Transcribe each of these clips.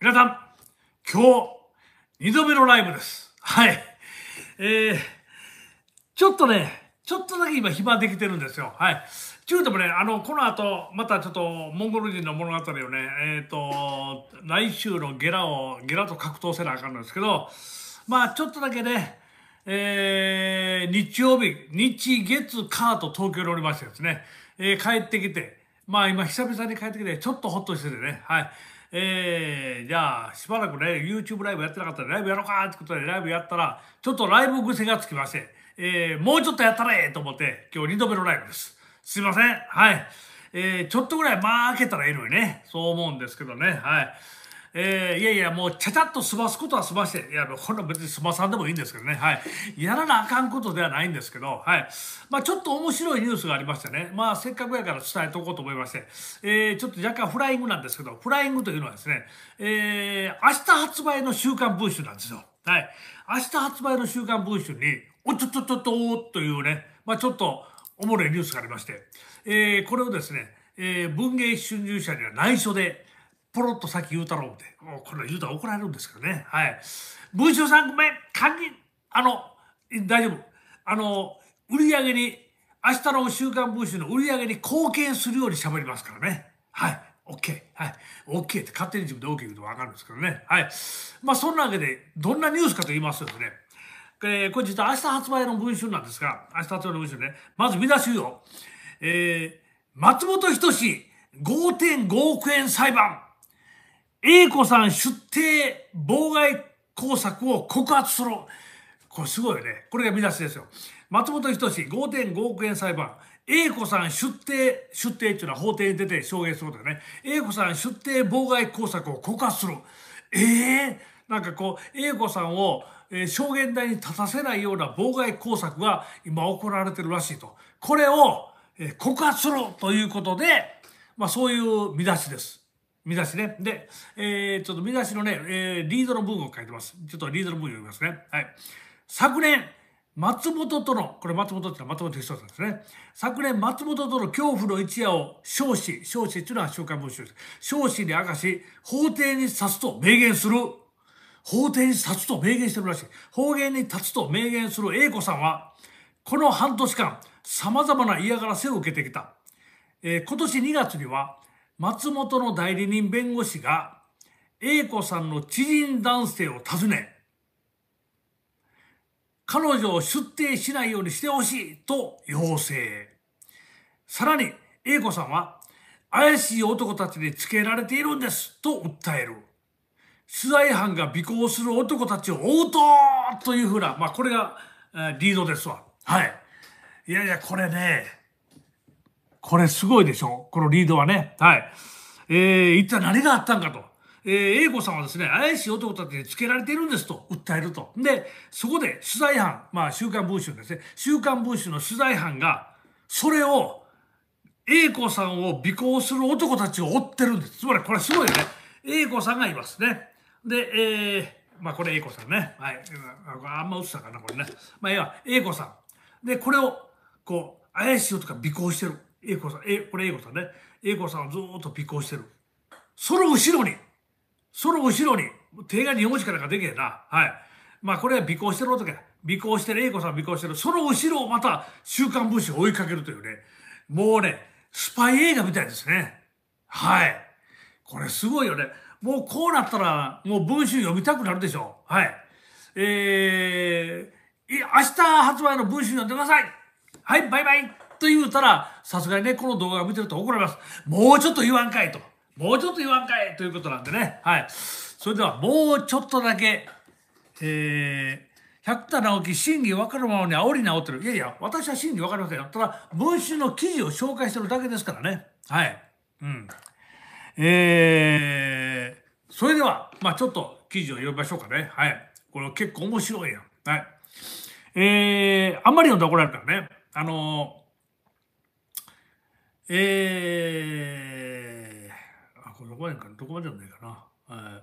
皆さん、今日、二度目のライブです。はい。えー、ちょっとね、ちょっとだけ今暇できてるんですよ。はい。ちゅうてもね、あの、この後、またちょっと、モンゴル人の物語をね、えっ、ー、と、来週のゲラを、ゲラと格闘せなあかんのですけど、まあ、ちょっとだけね、えー、日曜日、日月火と東京におりましてですね、えー、帰ってきて、まあ今久々に帰ってきて、ちょっとほっとしててね、はい。えー、じゃあ、しばらくね、YouTube ライブやってなかったら、ライブやろうかってことでライブやったら、ちょっとライブ癖がつきまして、えー、もうちょっとやったれと思って、今日2度目のライブです。すいません。はい。えー、ちょっとぐらいまあ、開けたらいいのにね、そう思うんですけどね。はい。えー、いやいや、もう、ちゃちゃっと済ますことは済まして、いや、ほら、別に済まさんでもいいんですけどね、はい。やらなあかんことではないんですけど、はい。まあ、ちょっと面白いニュースがありましてね、まあ、せっかくやから伝えとこうと思いまして、えー、ちょっと若干フライングなんですけど、フライングというのはですね、えー、明日発売の週刊文春なんですよ。はい。明日発売の週刊文春に、おちょちょちょっとというね、まあ、ちょっと、おもろいニュースがありまして、えー、これをですね、えー、文芸春秋社には内緒で、ポロッと先言うたろうって。もうこれ言うたら怒られるんですけどね。はい。文集3個目、管理、あの、大丈夫。あの、売り上げに、明日の週刊文集の売り上げに貢献するように喋りますからね。はい。OK。はい。OK って勝手に自分で OK 言うと分かるんですけどね。はい。まあそんなわけで、どんなニュースかと言いますとね、えー、これ実は明日発売の文集なんですが、明日発売の文集ね、まず見出しよ。えー、松本人志5.5億円裁判。A 子さん出廷妨害工作を告発する。これすごいよね。これが見出しですよ。松本人志5.5億円裁判。A 子さん出廷、出廷っていうのは法廷に出て証言することだよね。A 子さん出廷妨害工作を告発する。ええー、なんかこう、A 子さんを、えー、証言台に立たせないような妨害工作が今行われてるらしいと。これを、えー、告発するということで、まあそういう見出しです。見出しね。で、えー、ちょっと見出しのね、えー、リードの文を書いてます。ちょっとリードの文を読みますね。はい。昨年、松本との、これ松本ってのは松本哲夫さんですね。昨年、松本との恐怖の一夜を少子、少子っていうのは紹介文集です。少子に明かし、法廷に刺すと明言する。法廷に刺すと明言してるらしい。法言に立つと明言する A 子さんは、この半年間、様々な嫌がらせを受けてきた。えー、今年2月には、松本の代理人弁護士が A 子さんの知人男性を訪ね、彼女を出廷しないようにしてほしいと要請。さらに A 子さんは怪しい男たちにつけられているんですと訴える。取材班が尾行する男たちを応答とというふうな、まあこれが、えー、リードですわ。はい。いやいや、これね、これすごいでしょこのリードはね。はい。えー、一体何があったんかと。えー、英子さんはですね、怪しい男たちにつけられているんですと訴えると。で、そこで取材班、まあ、週刊文春ですね、週刊文春の取材班が、それを、英子さんを尾行する男たちを追ってるんです。つまり、これすごいよね。英子さんがいますね。で、えー、まあ、これ英子さんね。はい。あんま映ったかな、これね。まあ、要は、英子さん。で、これを、こう、怪しい男が尾行してる。英子さん、え、これ英子さんね。英子さんをずっと尾行してる。その後ろに、その後ろに、手が日本しかなんかできへんな。はい。まあこれは尾行してる男や。尾行してる、英子さん尾行してる。その後ろをまた週刊文春を追いかけるというね。もうね、スパイ映画みたいですね。はい。これすごいよね。もうこうなったら、もう文春読みたくなるでしょ。はい。えー、明日発売の文春読んでください。はい、バイバイ。と言うたら、さすがにね、この動画を見てると怒られます。もうちょっと言わんかいと。もうちょっと言わんかいということなんでね。はい。それでは、もうちょっとだけ、えー、百田直樹、真偽分かるままに煽り直ってる。いやいや、私は真偽分かりませんよ。ただ、文春の記事を紹介してるだけですからね。はい。うん。えー、それでは、まあちょっと記事を読みましょうかね。はい。これ結構面白いやん。はい。えー、あんまり読んだら怒られるからね。あのーえー、あ、これどこまでかどこまでじゃないかな。えー、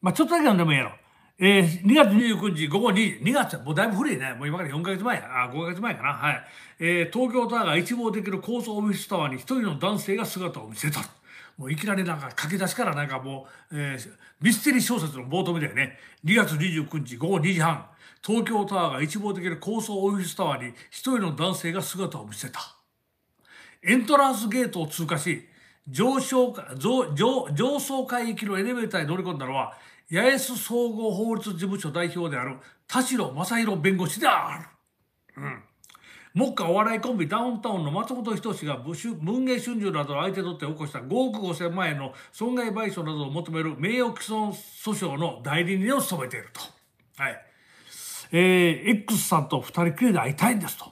まあちょっとだけなんでもいいやろ。えー、2月29日午後2時、2月もうだいぶ古いね。もう今から4ヶ月前や。あ、5ヶ月前かな。はい。えー、東京タワーが一望できる高層オフィスタワーに一人の男性が姿を見せた。もういきなりなんか駆け出しからなんかもう、えー、ミステリー小説の冒頭みたいね。2月29日午後2時半、東京タワーが一望できる高層オフィスタワーに一人の男性が姿を見せた。エントランスゲートを通過し、上昇上上上層階域のエレベーターに乗り込んだのは、八重洲総合法律事務所代表である田代正宏弁護士である。うん。目下お笑いコンビダウンタウンの松本人志が文藝春秋などを相手取って起こした5億5千万円の損害賠償などを求める名誉毀損訴訟の代理人を務めていると。はい。えー、X さんと二人きりで会いたいんですと。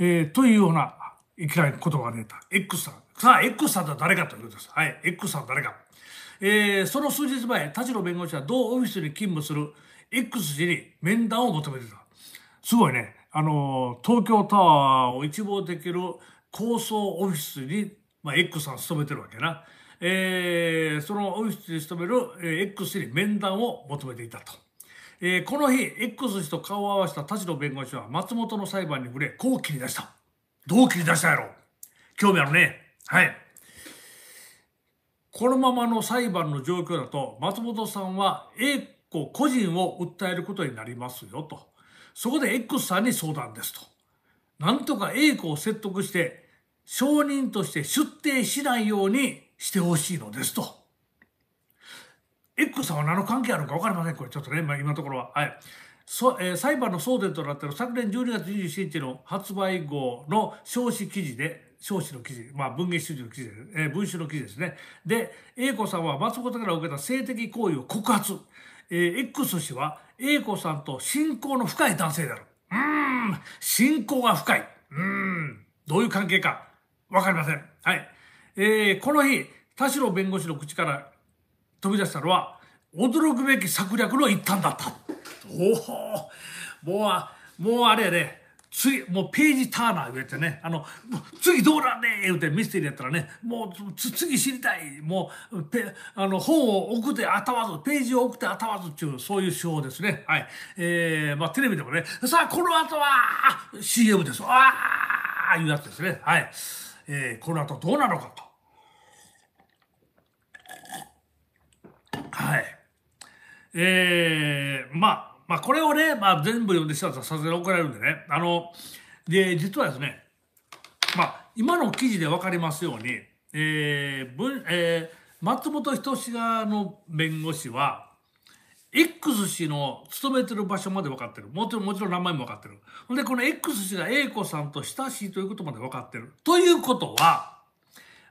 えー、というようないいなことが出た。X さん。さあ、X さんとは誰かということです。はい。X さんは誰か。えー、その数日前、田代弁護士は同オフィスに勤務する X 氏に面談を求めてた。すごいね。あの、東京タワーを一望できる高層オフィスに、まあ、X さん勤めてるわけな。えー、そのオフィスに勤める、え氏 X に面談を求めていたと。えー、この日、X 氏と顔を合わせた田代弁護士は松本の裁判に触れ、こう切り出した。どう切り出したやろ興味あるね。はい。このままの裁判の状況だと、松本さんは A 子個人を訴えることになりますよと。そこで X さんに相談ですと。なんとか A 子を説得して、証人として出廷しないようにしてほしいのですと。X さんは何の関係あるか分かりません。これちょっとね、まあ、今のところは。はい。そえー、裁判の争点となったの昨年12月27日の発売後の少子記事で少子の記事、まあ、文芸主義の記事、えー、文集の記事ですね。で、A 子さんは松本から受けた性的行為を告発。えー、X 氏は A 子さんと親交の深い男性である。うーん、親交が深い。うーん、どういう関係かわかりません。はい。えー、この日、田代弁護士の口から飛び出したのは、驚くべき策略の一端だった。おお、もう、もうあれやね、次、もうページターナー言ってね、あの、次どうなんね言うてミステリーやったらね、もう次知りたい、もう、ペあの、本を送ってあたわず、ページを送ってあたわずっていう、そういう手法ですね。はい。えー、まあテレビでもね、さあ、この後は、CM です。ああいうやつですね。はい。えー、この後どうなのかと。はい。えー、まあ、まあ、これをね、まあ、全部読んでしまったらさすがに怒られるんでね。あの、で、実はですね、まあ、今の記事で分かりますように、えー文えー、松本人志側の弁護士は、X 氏の勤めてる場所まで分かってる。もちろん、もちろん名前も分かってる。で、この X 氏が A 子さんと親しいということまで分かってる。ということは、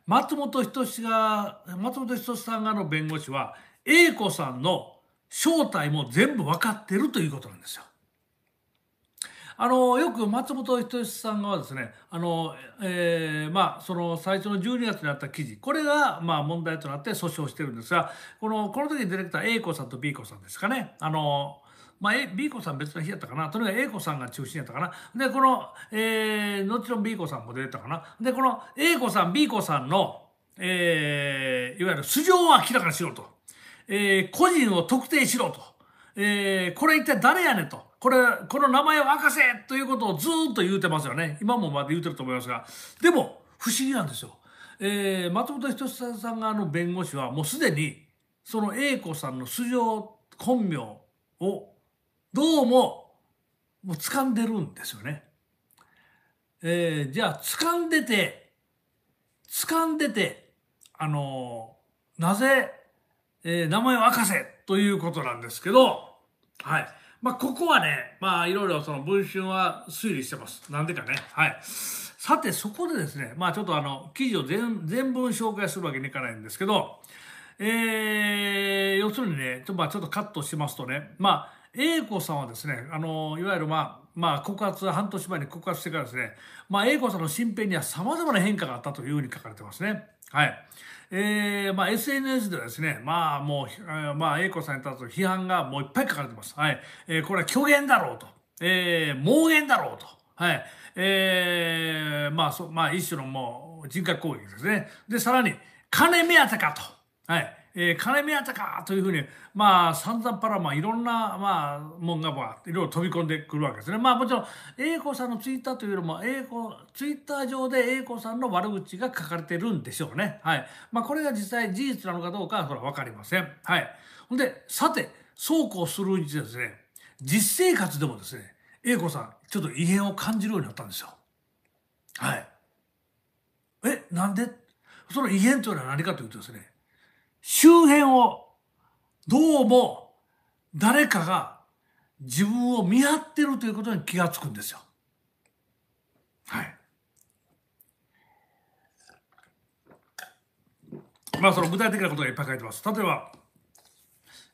松本人志が、松本人志さん側の弁護士は、A 子さんの正体も全部分かってるということなんですよ。あのよく松本人志さんがですねあの、えー、まあ、その最初の12月にあった記事これが、まあ、問題となって訴訟してるんですがこのこの時に出てきた A 子さんと B 子さんですかねあの、まあ、B 子さん別の日やったかなとにかく A 子さんが中心やったかなでこの、えー、もちろん B 子さんも出てたかなでこの A 子さん B 子さんの、えー、いわゆる素性を明らかにしようと。えー、個人を特定しろと。えー、これ一体誰やねんと。これ、この名前を明かせということをずっと言うてますよね。今もまだ言うてると思いますが。でも、不思議なんですよ。えー、松本人志さんがの弁護士はもうすでに、その A 子さんの素性、本名を、どうも、もう掴んでるんですよね。えー、じゃあ、掴んでて、掴んでて、あのー、なぜえー、名前を明かせということなんですけど、はい。まあ、ここはね、まあ、いろいろその文春は推理してます。なんでかね。はい。さて、そこでですね、まあ、ちょっとあの、記事を全全文紹介するわけにいかないんですけど、えー、要するにね、ちょ,、まあ、ちょっとカットしますとね、まあ、A 子さんはですね、あの、いわゆるまあ、まあ、告発、半年前に告発してからですね、まあ、A 子さんの身辺には様々な変化があったというふうに書かれてますね。はい。えー、まあ SNS ではですね、まあもう、まあ英子さんに対する批判がもういっぱい書かれてます。はい。えー、これは虚言だろうと。えー、妄言だろうと。はい。えー、まあそ、まあ一種のもう人格攻撃ですね。で、さらに、金目当てかと。はい。えー、金目当てかというふうに、まあ、散々パラまあ、いろんな、まあ、もんが、まあ、いろいろ飛び込んでくるわけですね。まあ、もちろん、英子さんのツイッターというよりも、英子、ツイッター上で英子さんの悪口が書かれてるんでしょうね。はい。まあ、これが実際事実なのかどうかは、ほら、わかりません。はい。ほんで、さて、そうこうするうちですね、実生活でもですね、英子さん、ちょっと異変を感じるようになったんですよ。はい。え、なんでその異変というのは何かというとですね、周辺をどうも誰かが自分を見張ってるということに気がつくんですよ。はい。まあその具体的なことがいっぱい書いてます。例えば、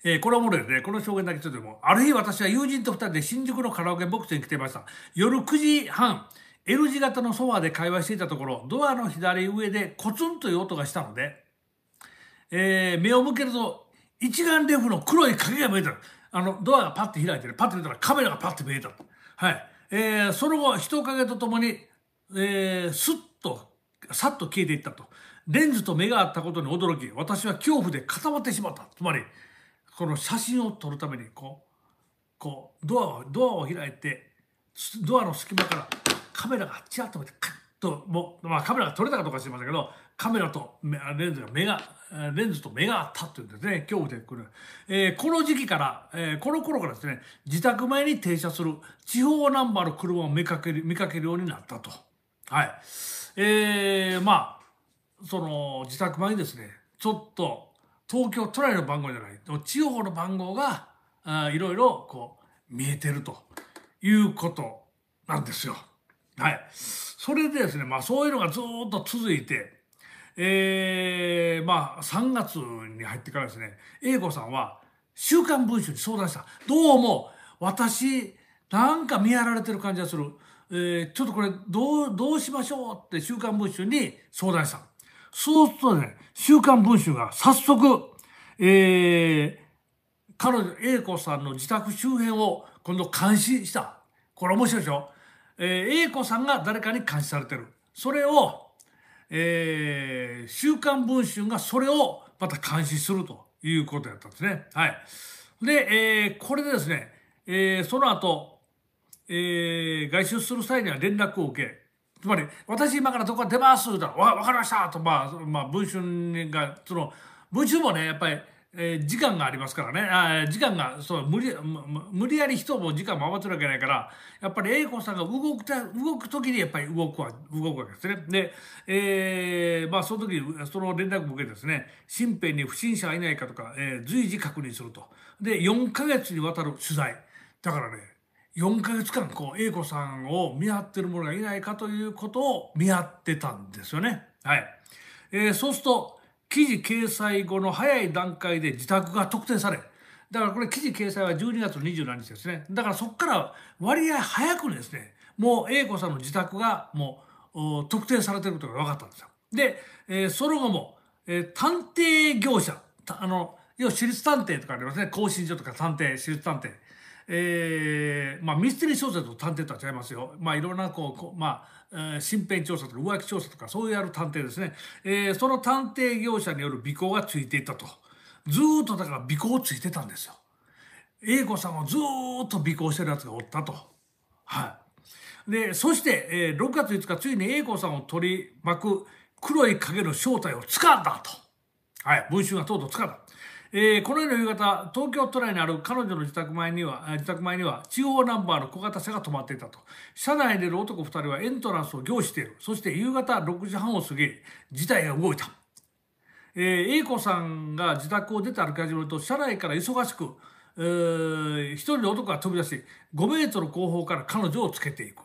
えー、これはもろいね。この証言だけちょっとも、ある日私は友人と二人で新宿のカラオケボックスに来ていました。夜9時半、L 字型のソファーで会話していたところ、ドアの左上でコツンという音がしたので、えー、目を向けると一眼レフの黒い影が見えたあのドアがパッて開いてねパッて見たらカメラがパッて見えたはい、えー、その後人影とともに、えー、スッとさっと消えていったとレンズと目が合ったことに驚き私は恐怖で固まってしまったつまりこの写真を撮るためにこうこうドアをドアを開いてドアの隙間からカメラがちらっと見てカッと、もまあカメラが撮れたかどうか知りませんけど、カメラとレンズが目が、レンズと目があったっていうんですね、恐怖で来る。えー、この時期から、えー、この頃からですね、自宅前に停車する地方ナンバーの車を見かける、見かけるようになったと。はい。えー、まあ、その、自宅前にですね、ちょっと、東京都内の番号じゃない、地方の番号が、あいろいろこう、見えてるということなんですよ。はい。それでですね、まあそういうのがずっと続いて、えー、まあ3月に入ってからですね、英子さんは週刊文春に相談した。どうも、私、なんか見張られてる感じがする。えー、ちょっとこれ、どう、どうしましょうって週刊文春に相談した。そうするとね、週刊文春が早速、えー、彼女、英子さんの自宅周辺を今度監視した。これ面白いでしょえー、A 子さんが誰かに監視されてる。それを、えー、週刊文春がそれをまた監視するということやったんですね。はい。で、えー、これでですね、えー、その後、えー、外出する際には連絡を受け、つまり、私今からどこか出ます言ったら、わ、わかりましたと、まあ、まあ、文春が、その、文春もね、やっぱり、えー、時間がありますからねあ時間がそう無理無理やり人も時間も余ってるわけないからやっぱり A 子さんが動くた動く時にやっぱり動くは動くわけですね。で、えー、まあ、その時その連絡を受けてですね身辺に不審者がいないかとか、えー、随時確認すると。で4ヶ月にわたる取材だからね4ヶ月間こう A 子さんを見張ってる者がいないかということを見張ってたんですよね。はいえー、そうすると記事掲載後の早い段階で自宅が特定されだからこれ記事掲載は12月27日ですねだからそこから割合早くですねもう A 子さんの自宅がもう特定されてることが分かったんですよ。で、えー、その後も、えー、探偵業者あの要は私立探偵とかありますね更新所とか探偵私立探偵。えー、まあミステリー小説と探偵とは違いますよ。まあいろんなこうまあ身辺調査とか浮気調査とかそういうやる探偵ですね、えー、その探偵業者による尾行がついていたとずっとだから尾行ついてたんですよ英子さんをずっと尾行してるやつがおったとはいでそして、えー、6月5日ついに英子さんを取り巻く黒い影の正体を掴んだとはい文春がとうとう掴んだえー、この日の夕方、東京都内にある彼女の自宅前には、自宅前には中央ナンバーの小型車が止まっていたと。車内でいる男2人はエントランスを行している。そして夕方6時半を過ぎ、事態が動いた。えー、A 子さんが自宅を出て歩き始めると、車内から忙しく、えー、一人の男が飛び出し、5メートル後方から彼女をつけていく。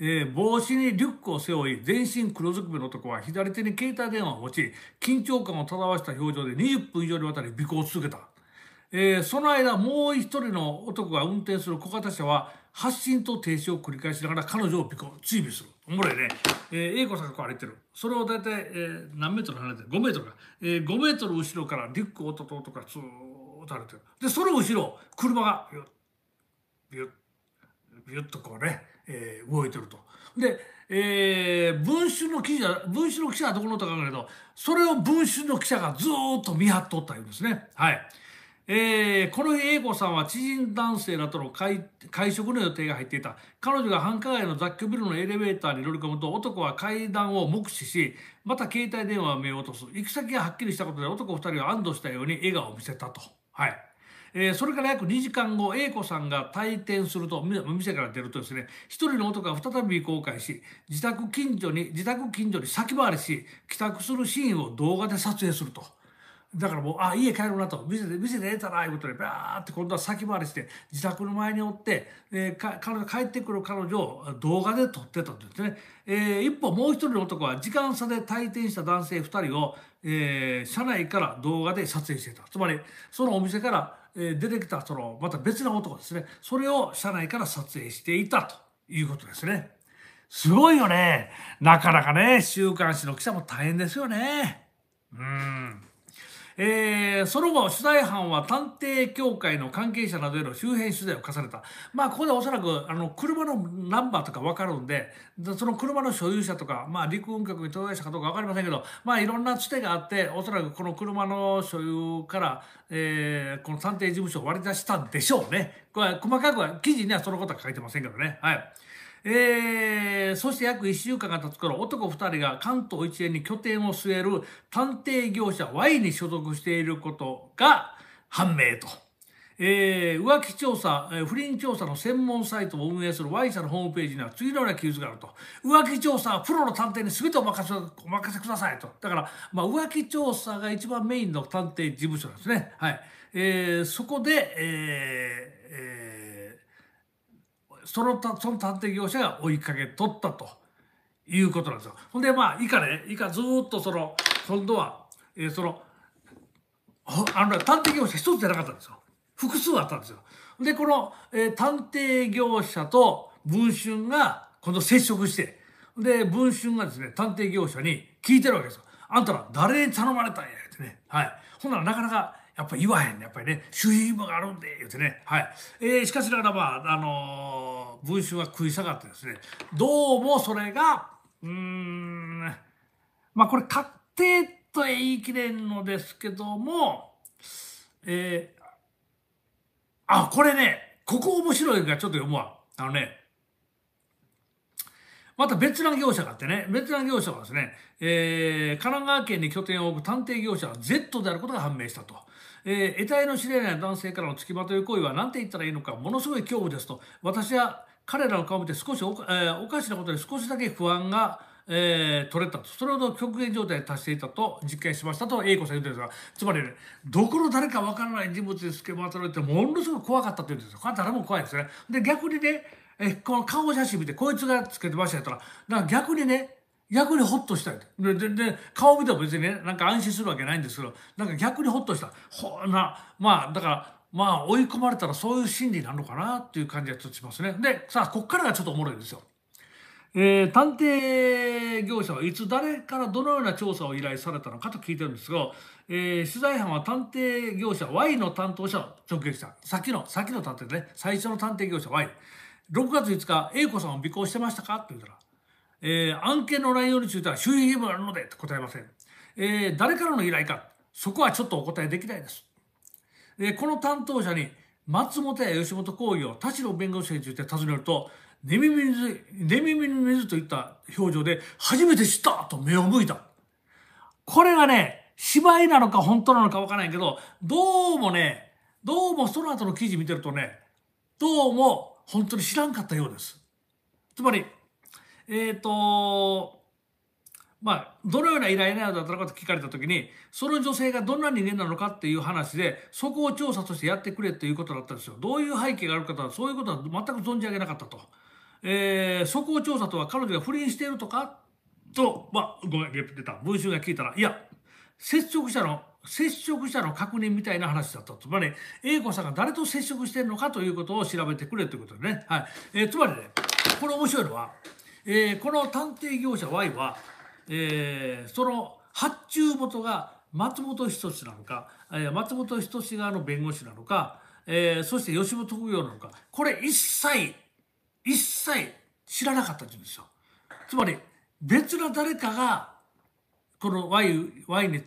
えー、帽子にリュックを背負い、全身黒ずくめの男は左手に携帯電話を持ち、緊張感を漂した表情で20分以上にわたり尾行を続けた。えー、その間、もう一人の男が運転する小型車は、発進と停止を繰り返しながら彼女を尾行、追尾する。おもろいね。えー、英子さんがこう歩いてる。それを大体、えー、何メートル離れてる ?5 メートルか。えー、5メートル後ろからリュックをとととか、ずーっと歩いてる。で、その後ろ、車が、ビュッ、ビュッ、ビュッとこうね、えー、動いてると。で、えー、文春の記者、文春の記者はどこのとかだけど、それを文春の記者がずっと見張っとったんですね。はい。えー、この日英子さんは知人男性らとの会食の予定が入っていた彼女が繁華街の雑居ビルのエレベーターに乗り込むと男は階段を目視しまた携帯電話を目を落とす行き先がはっきりしたことで男2人は安堵したように笑顔を見せたとはいえー、それから約2時間後 A 子さんが退店すると店から出るとですね一人の男が再び公開し自宅近所に自宅近所に先回りし帰宅するシーンを動画で撮影すると。だからもう、あ、家帰ろうなと、店で、店で得たら、いうことで、ばーって今度は先回りして、自宅の前におって、えー、彼女、帰ってくる彼女を動画で撮ってたんですね。えー、一方、もう一人の男は、時間差で退店した男性二人を、えー、車内から動画で撮影してた。つまり、そのお店から、え出てきたそのまた別の男ですねそれを車内から撮影していたということですねすごいよねなかなかね週刊誌の記者も大変ですよねうんえー、その後、取材班は探偵協会の関係者などへの周辺取材を重ねた。まあ、ここでおそらく、あの、車のナンバーとかわかるんで、その車の所有者とか、まあ、陸運局に登場したかどうかわかりませんけど、まあ、いろんなつてがあって、おそらくこの車の所有から、えー、この探偵事務所を割り出したんでしょうね。これ、細かくは、記事にはそのことは書いてませんけどね。はい。えー、そして約1週間が経つ頃、男2人が関東一円に拠点を据える探偵業者 Y に所属していることが判明と。えー、浮気調査、えー、不倫調査の専門サイトを運営する Y 社のホームページには次のような記述があると。浮気調査はプロの探偵に全てお任せお任せくださいと。だから、まあ、浮気調査が一番メインの探偵事務所なんですね。はい。えー、そこで、えーそのその探偵業者が追いかけ取ったということなんですよ。ほんでまあ以下ね以下ずっとその今度は、えー、そのあの探偵業者一つじゃなかったんですよ。複数あったんですよ。でこの、えー、探偵業者と文春が今度接触してで文春がですね探偵業者に聞いてるわけですよ。あんたら誰に頼まれたんやってね。はい。ほんならなかなかやっぱ言わへんねやっぱりね守秘義務があるんで言うてねはい、えー、しかしながらまああのー、文春は食い下がってですねどうもそれがうんまあこれ確定と言い切れんのですけどもえー、あこれねここ面白いからちょっと読むわあのねまた別な業者があってね、別な業者はですね、えー、神奈川県に拠点を置く探偵業者は Z であることが判明したと。えー、得体の知れない男性からの付きまという行為は何て言ったらいいのかものすごい恐怖ですと私は彼らの顔を見て少しお,、えー、おかしなことに少しだけ不安が、えー、取れたとそれほど極限状態に達していたと実験しましたと英子さん言うてんですがつまりねどこの誰かわからない人物に付きまとられてものすごく怖かったというんですよこれは誰も怖いですね。で逆にねえこの顔写真見てこいつがつけてましたやったらだから逆にね逆にホッとしたいででで顔見ても別にねなんか安心するわけないんですけどなんか逆にホッとしたほなまあだからまあ追い込まれたらそういう心理なのかなっていう感じがちょっとしますねでさあこっからがちょっとおもろいんですよ。えー、探偵業者はいつ誰からどのような調査を依頼されたのかと聞いてるんですが、えー、取材班は探偵業者 Y の担当者を直撃した先の先の探偵ね最初の探偵業者 Y6 月5日 A 子さんを尾行してましたかって言ったらえー、案件の内容については周囲義務があるのでと答えません。えー、誰からの依頼か、そこはちょっとお答えできないです。えー、この担当者に松本や吉本興業、田代弁護士について尋ねると、寝耳水、寝耳水といった表情で、初めて知ったと目を向いた。これがね、芝居なのか本当なのかわからないけど、どうもね、どうもその後の記事見てるとね、どうも本当に知らんかったようです。つまり、えっ、ー、と、まあ、どのような依頼内容だったのかと聞かれた時に、その女性がどんな人間なのかっていう話で、そこを調査としてやってくれということだったんですよ。どういう背景があるかとは、そういうことは全く存じ上げなかったと。えー、そこを調査とは彼女が不倫しているとかと、まあ、ごめん、ゲップ出た。文春が聞いたら、いや、接触者の、接触者の確認みたいな話だった。つまり、A 子さんが誰と接触してるのかということを調べてくれということでね。はい。えー、つまりね、これ面白いのは、えー、この探偵業者 Y は、えー、その発注元が松本人志なのか、え松本人志側の弁護士なのか、えー、そして吉本興業なのか、これ一切、一切知らなかったって言うんですよ。つまり、別の誰かが、この Y, y に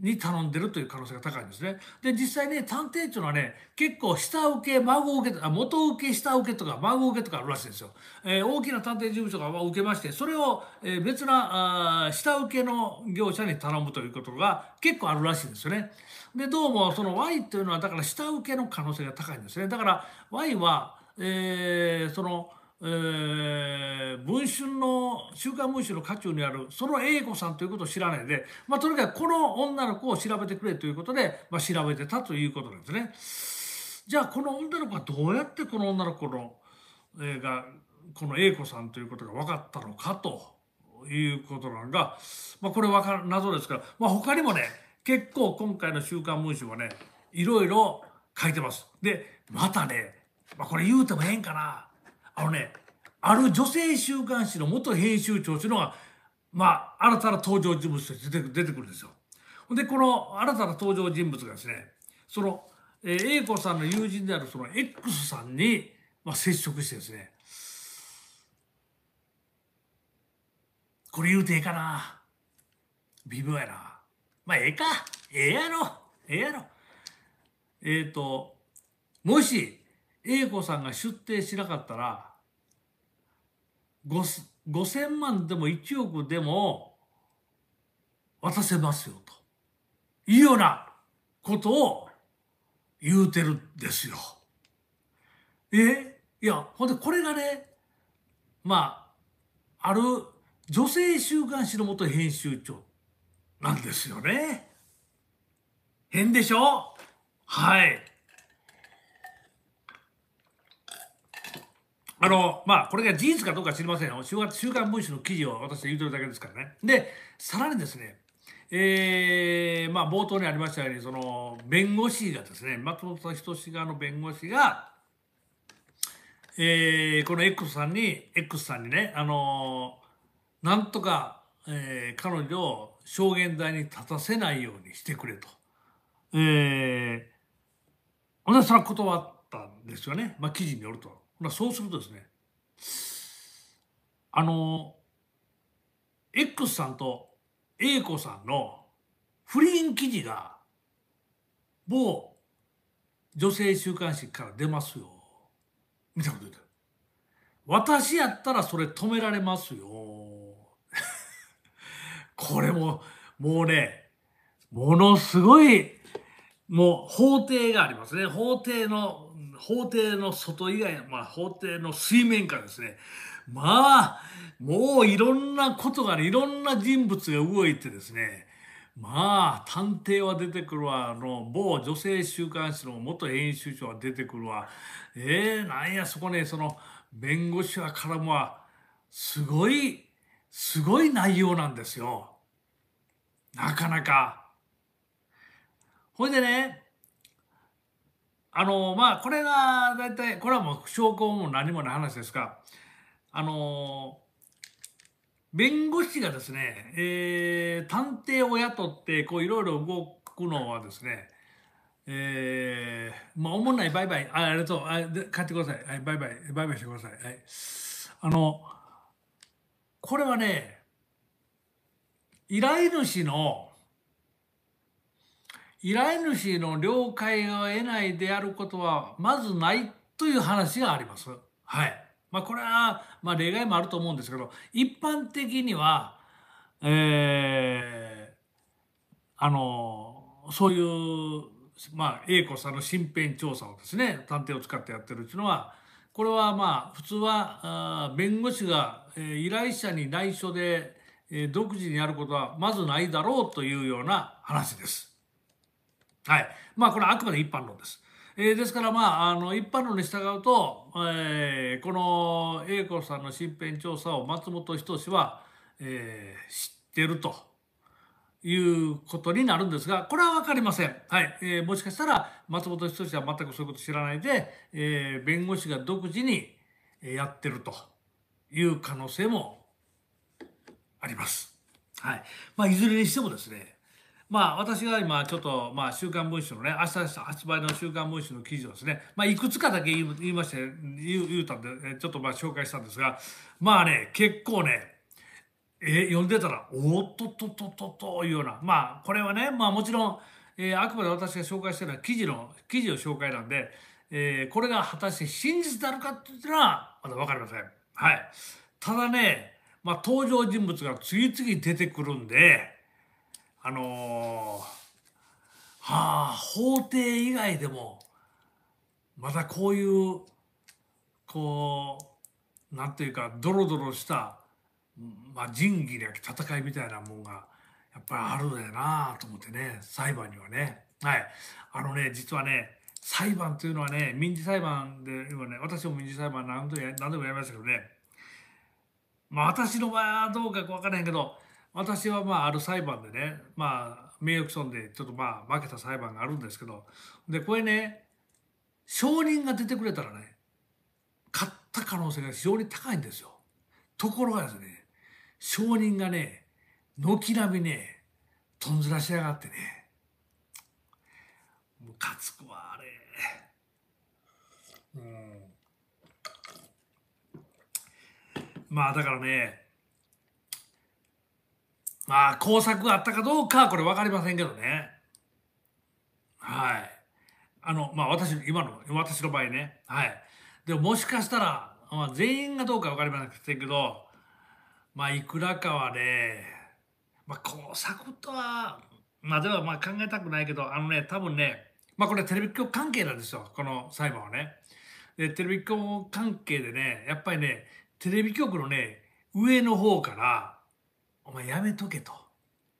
に頼んでるという可能性が高いんですね。で、実際ね、探偵っていうのはね、結構下請け、孫請けとか、元請け、下請けとか、孫請けとかあるらしいんですよ。えー、大きな探偵事務所が受けまして、それを、え別なあ、下請けの業者に頼むということが結構あるらしいんですよね。で、どうも、その Y っていうのは、だから下請けの可能性が高いんですね。だから、Y は、えー、その、えー、文春の「週刊文春」の渦中にあるその英子さんということを知らないで、まあ、とにかくこの女の子を調べてくれということで、まあ、調べてたということなんですね。じゃあこの女の子はどうやってこの女の子の、えー、がこの英子さんということが分かったのかということなんが、まあ、これわか謎ですから、まあ、他にもね結構今回の「週刊文春」はねいろいろ書いてます。でまたね、まあ、これ言うてもええんかな。あのね、ある女性週刊誌の元編集長というのが、まあ、新たな登場人物として出てくるんですよ。で、この新たな登場人物がですね、その、えー、英子さんの友人であるその X さんに、まあ、接触してですね、これ言うてええかな。微妙やな。まあ、ええか。ええやろ。ええやろ。えっ、ー、と、もし、A 子さんが出廷しなかったら5,000万でも1億でも渡せますよというようなことを言うてるんですよ。えいやほんでこれがねまあある女性週刊誌の元編集長なんですよね。変でしょはい。あの、まあ、これが事実かどうか知りませんよ。週刊文春の記事を私は言うてるだけですからね。で、さらにですね、えー、まあ、冒頭にありましたように、その、弁護士がですね、松本人志側の弁護士が、えー、この X さんに、X さんにね、あのー、なんとか、えー、彼女を証言台に立たせないようにしてくれと。えー、私は断ったんですよね。まあ、記事によると。まあ、そうするとですねあの X さんと A 子さんの不倫記事が某女性週刊誌から出ますよ見たこと言っ私やったらそれ止められますよ これももうねものすごいもう法廷がありますね法廷の法廷の外以外、まあ、法廷の水面下ですねまあもういろんなことが、ね、いろんな人物が動いてですねまあ探偵は出てくるわあの某女性週刊誌の元編集長は出てくるわえー、なんやそこねその弁護士は絡むわすごいすごい内容なんですよなかなか。ほいでねあのまあこれが大体これはもう証拠も何もない話ですがあの弁護士がですね、えー、探偵を雇ってこういろいろ動くのはですねえー、まあ、おもんない、バイバイ、あありがとう、あ買ってください、はい、バイバイ、バイバイしてください。はい、あの、これはね、依頼主の依頼主の了解を得ないであることはまずないという話があります。はい。まあ、これは、まあ、例外もあると思うんですけど、一般的には、えー、あの、そういう、まあ、英子さんの身辺調査をですね、探偵を使ってやってるっていうのは、これはまあ、普通は、あ弁護士が、えー、依頼者に内緒で、えー、独自にやることはまずないだろうというような話です。はい。まあ、これはあくまで一般論です。えー、ですから、まあ、あの一般論に従うと、えー、この英子さんの身辺調査を松本人志は、えー、知ってるということになるんですがこれはわかりません、はいえー、もしかしたら松本人志は全くそういうこと知らないで、えー、弁護士が独自にやってるという可能性もあります。はいまあ、いずれにしてもですねまあ私が今ちょっとまあ週刊文春のね、明日発売の週刊文春の記事をですね、まあいくつかだけ言いまして、言う言うたんで、ちょっとまあ紹介したんですが、まあね、結構ね、え読んでたら、おっとっとっとっとというような、まあこれはね、まあもちろん、えあくまで私が紹介してるのは記事の、記事を紹介なんで、えこれが果たして真実であるかっていうのは、まだわかりません。はい。ただね、まあ登場人物が次々出てくるんで、あのはあ法廷以外でもまたこういうこうなんていうかドロドロした、まあ、仁義なき戦いみたいなもんがやっぱりあるんだよなと思ってね裁判にはね。はい、あのね実はね裁判というのはね民事裁判で今ね私も民事裁判何度や何度もやりましたけどねまあ私の場合はどうか分からへんけど私はまあある裁判でね、まあ、名誉毀損でちょっとまあ負けた裁判があるんですけどでこれね証人が出てくれたらね勝った可能性が非常に高いんですよ。ところがですね証人がね軒並みねとんずらしやがってねムカつくわあれ。うんまあだからねまあ、工作があったかどうかこれ分かりませんけどね。はい。あの、まあ私、今の、私の場合ね。はい。でももしかしたら、まあ、全員がどうか分かりませんけど、まあいくらかはね、まあ工作とは、まあではまあ考えたくないけど、あのね、多分ね、まあこれテレビ局関係なんですよ、この裁判はね。で、テレビ局関係でね、やっぱりね、テレビ局のね、上の方から、お前やめとけと。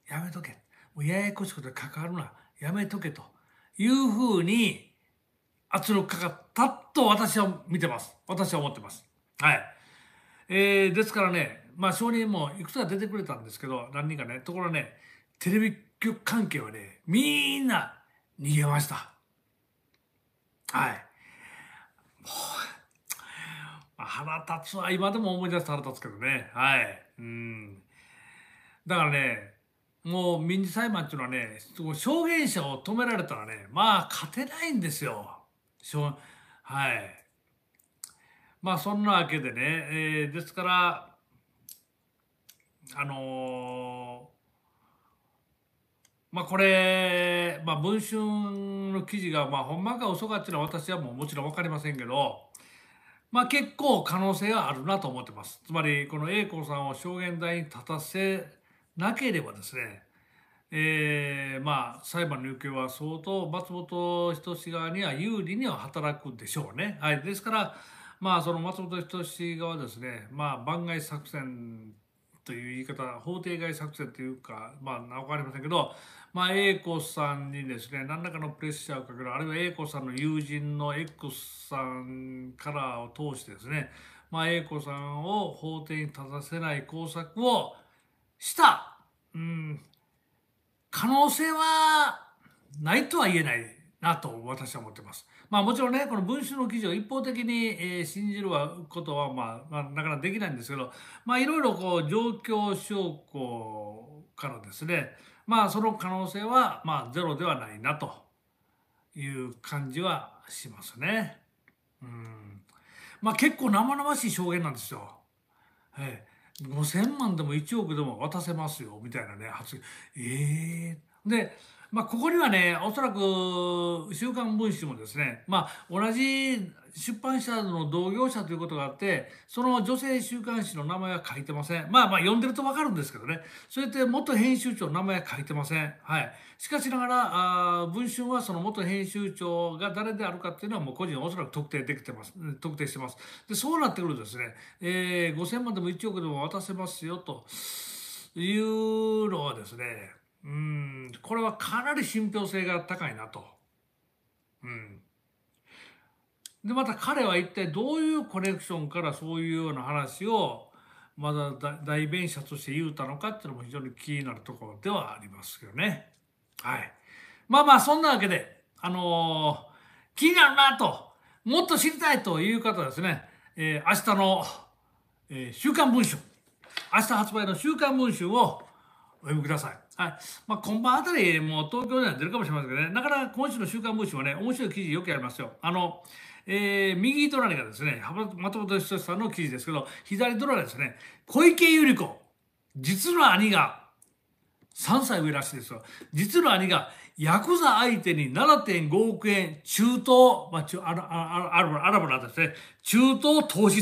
やめとけ。もうややこしくて関わるな。やめとけというふうに圧力かかったと私は見てます。私は思ってます。はい。えー、ですからね、まあ証人もいくつか出てくれたんですけど、何人かね。ところね、テレビ局関係はね、みんな逃げました。はい。もう、腹立つは今でも思い出す腹立つけどね。はい。うん。だからね、もう民事裁判っていうのはね、証言者を止められたらね、まあ勝てないんですよ。はい。まあそんなわけでね、えー、ですから、あのー、まあこれ、まあ文春の記事が、まあほんまか嘘かっていうのは私はもうもちろん分かりませんけど、まあ結構可能性はあるなと思ってます。つまりこの A 子さんを証言台に立たせなければですね、えー、まあ裁判の行方は相当松本人志側には有利には働くでしょうね。はい、ですからまあその松本人志側ですね、まあ、番外作戦という言い方法定外作戦というかまあ分かりませんけど、まあ、A 子さんにですね何らかのプレッシャーをかけるあるいは A 子さんの友人の X さんからを通してですね、まあ、A 子さんを法廷に立たせない工作をした、うん、可能性はないとは言えないなと私は思ってます。まあもちろんね、この文春の記事を一方的に、え信じることは、まあ、まあ、なかなかできないんですけど、まあいろいろこう状況証拠からですね、まあその可能性は、まあゼロではないなという感じはしますね。うん。まあ結構生々しい証言なんですよ。はい5,000万でも1億でも渡せますよみたいなね発言ええー、でまあ、ここにはね、おそらく、週刊文春もですね、まあ、同じ出版社の同業者ということがあって、その女性週刊誌の名前は書いてません。まあまあ、読んでるとわかるんですけどね。それって元編集長の名前は書いてません。はい。しかしながら、あ文春はその元編集長が誰であるかっていうのはもう個人おそらく特定できてます。特定してます。で、そうなってくるとですね、えー、5000万でも1億でも渡せますよというのはですね、うん、これはかなり信憑性が高いなと。うん。で、また彼は一体どういうコレクションからそういうような話をまだ代弁者として言うたのかっていうのも非常に気になるところではありますけどね。はい。まあまあ、そんなわけで、あのー、気になるなと、もっと知りたいという方はですね、えー、明日の、えー、週刊文春、明日発売の週刊文春をお読みください。はい。まあ、今晩あたり、もう東京では出るかもしれませんけどね。だから、今週の週刊文春はね、面白い記事よくやりますよ。あの、えー、右隣がですね、松本人さんの記事ですけど、左隣ですね、小池百合子、実の兄が、3歳上らしいですよ。実の兄が、ヤクザ相手に7.5億円、中東、まあ、中アラアあアラブラですね、中東投資